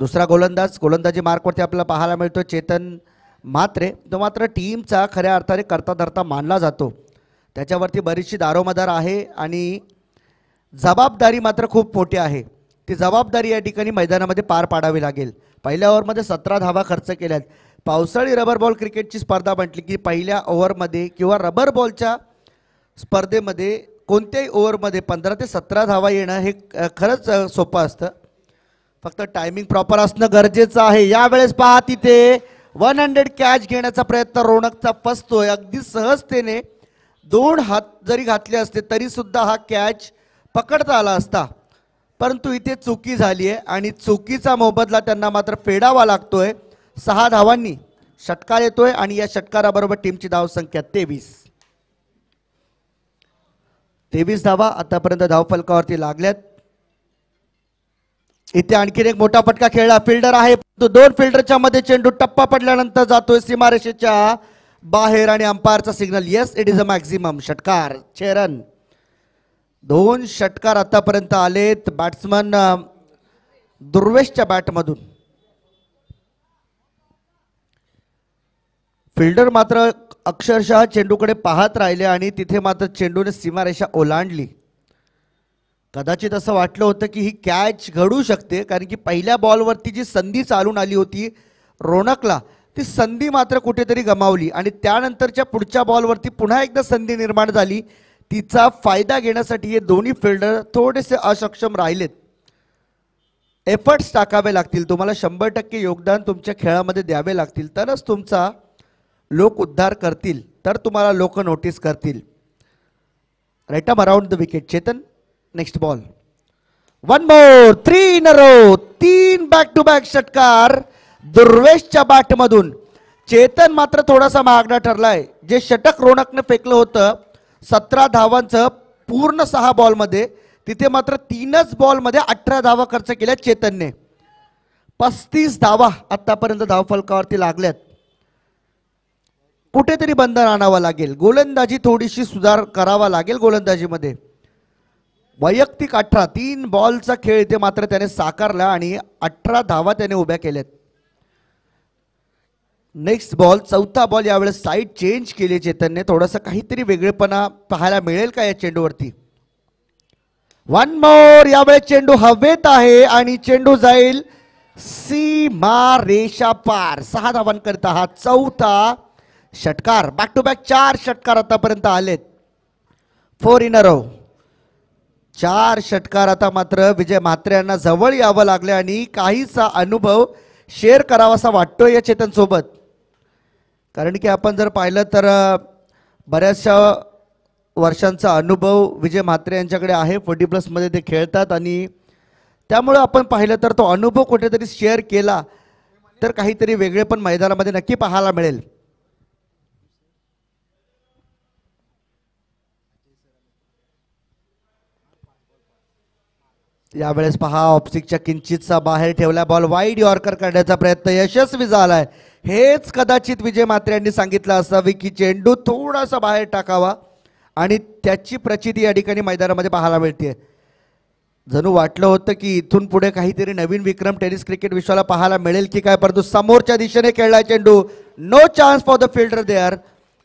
दुसरा गोलंदाज गोलंदाजी मार्कवरती आपल्याला पाहायला मिळतो चेतन मात्रे तो मात्र टीमचा खऱ्या अर्थाने करता धरता मानला जातो त्याच्यावरती बरीचशी दारोमदार आहे आणि जबाबदारी मात्र खूप मोठी आहे ती जबाबदारी या ठिकाणी मैदानामध्ये पार पाडावी लागेल पहिल्या ओव्हरमध्ये सतरा धावा खर्च केल्यात पावसाळी रबर बॉल क्रिकेटची स्पर्धा म्हटली की पहिल्या ओव्हरमध्ये किंवा रबर बॉलच्या स्पर्धेमध्ये कोणत्याही ओव्हरमध्ये पंधरा ते सतरा धावा येणं हे खरंच सोपं असतं फक्त टायमिंग प्रॉपर असणं गरजेचं आहे यावेळेस पहा तिथे वन हंड्रेड कॅच घेण्याचा प्रयत्न रोणकचा फसतोय अगदी सहजतेने दोन हात जरी घातले असते तरी सुद्धा हा कॅच पकडता आला असता परंतु इथे चुकी झाली आहे आणि चुकीचा मोबदला त्यांना मात्र फेडावा लागतोय सहा धावांनी षटकार येतोय आणि या षटकाराबरोबर टीमची धावसंख्या तेवीस तेवीस धावा आतापर्यंत धावफलकावरती लागल्यात इथे आणखीन एक मोठा फटका खेळला फिल्डर आहे दोन फिल्डरच्या मध्ये चेंडू टप्पा पडल्यानंतर जातोय सीमारेषेच्या बाहेर आणि अंपायरचा signal yes it is a maximum षटकार चेरन दोन षटकार आतापर्यंत आलेत बॅट्समन दुर्वेशच्या बॅटमधून फिल्डर मात्र अक्षरशः चेंडूकडे पाहत राहिले आणि तिथे मात्र चेंडूने सीमारेषा ओलांडली कदाचित असं वाटलं होतं की ही कॅच घडू शकते कारण की पहिल्या बॉलवरती जी संधी चालून आली होती रोनकला ती संधी मात्र कुठेतरी गमावली आणि त्यानंतरच्या पुढच्या बॉलवरती पुन्हा एकदा संधी निर्माण झाली तिचा फायदा घेण्यासाठी हे दोन्ही फिल्डर थोडेसे असक्षम राहिलेत एफर्ट्स टाकावे लागतील तुम्हाला शंभर टक्के योगदान तुमच्या खेळामध्ये द्यावे लागतील तरच तुमचा लोक उद्धार करतील तर तुम्हाला लोक नोटीस करतील right around the wicket Chetan next ball one more three in row तीन बॅक टू बॅक षटकार दुर्वेशच्या बॅटमधून चेतन मात्र थोडासा महागडा ठरलाय जे षटक रोणकने फेकलं होतं सतरा धावांचं पूर्ण सहा बॉलमध्ये तिथे मात्र तीनच बॉलमध्ये अठरा धावा खर्च केल्या चेतनने पस्तीस धावा आतापर्यंत धावफलकावरती लागल्यात कुठेतरी बंधन आणावं लागेल गोलंदाजी थोडीशी सुधार करावा लागेल गोलंदाजीमध्ये वैयक्तिक अठरा तीन बॉलचा खेळ इथे मात्र त्याने साकारला आणि अठरा धावा त्याने उभ्या केल्यात नेक्स्ट बॉल चौथा बॉल यावेळेस साईड चेंज जे चेतनने थोडस काहीतरी वेगळेपणा पाहायला मिळेल का या चेंडूवरती वन मोर यावेळेस चेंडू हवेत आहे आणि चेंडू जाईल सी रेषा पार सहा धावांकरता हा चौथा षटकार बॅक टू बॅक चार षटकार आतापर्यंत आलेत फोर इन चार षटकार आता मात्र विजय म्हात्रे यांना जवळ यावं लागले आणि काहीसा अनुभव शेअर करावासा वाटतो या चेतनसोबत कारण की आपण जर पाहिलं तर बऱ्याचशा वर्षांचा अनुभव विजय म्हात्रे यांच्याकडे आहे फोर्टी प्लसमध्ये ते खेळतात आणि त्यामुळं आपण पाहिलं तर तो अनुभव कुठेतरी शेअर केला तर काहीतरी वेगळे पण मैदानामध्ये नक्की पाहायला मिळेल यावेळेस पहा ऑप्सिकच्या किंचितचा बाहेर ठेवला बॉल वाईड यॉर्कर करण्याचा प्रयत्न यशस्वी झालाय हेच कदाचित विजय मात्रे यांनी सांगितलं असावी की चेंडू थोडासा बाहेर टाकावा आणि त्याची प्रचिती या ठिकाणी मैदानामध्ये पाहायला मिळते जणू वाटलं होतं की इथून पुढे काहीतरी नवीन विक्रम टेनिस क्रिकेट विश्वाला पाहायला मिळेल की काय परंतु समोरच्या दिशेने खेळला चेंडू no chance for the fielder there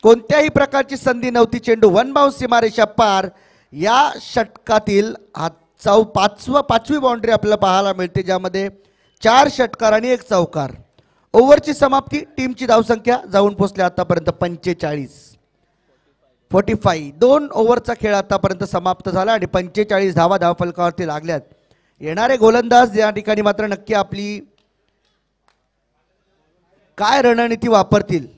कोणत्याही प्रकारची संधी नव्हती चेंडू वन बाउन्स सीमारेषा पार या षटकातील हात चौ पाचवा पाचवी बाउंड्री आपल्याला पाहायला मिळते ज्यामध्ये चार षटकार आणि एक चौकार ओव्हरची समाप्ती टीमची धावसंख्या जाऊन पोचली आतापर्यंत पंचेचाळीस फोर्टी फाय दोन ओव्हरचा खेळ आतापर्यंत समाप्त झाला आणि पंचेचाळीस धावा धावफलकावरती फलकावरती लागल्यात येणारे गोलंदाज या ठिकाणी मात्र नक्की आपली काय रणनीती वापरतील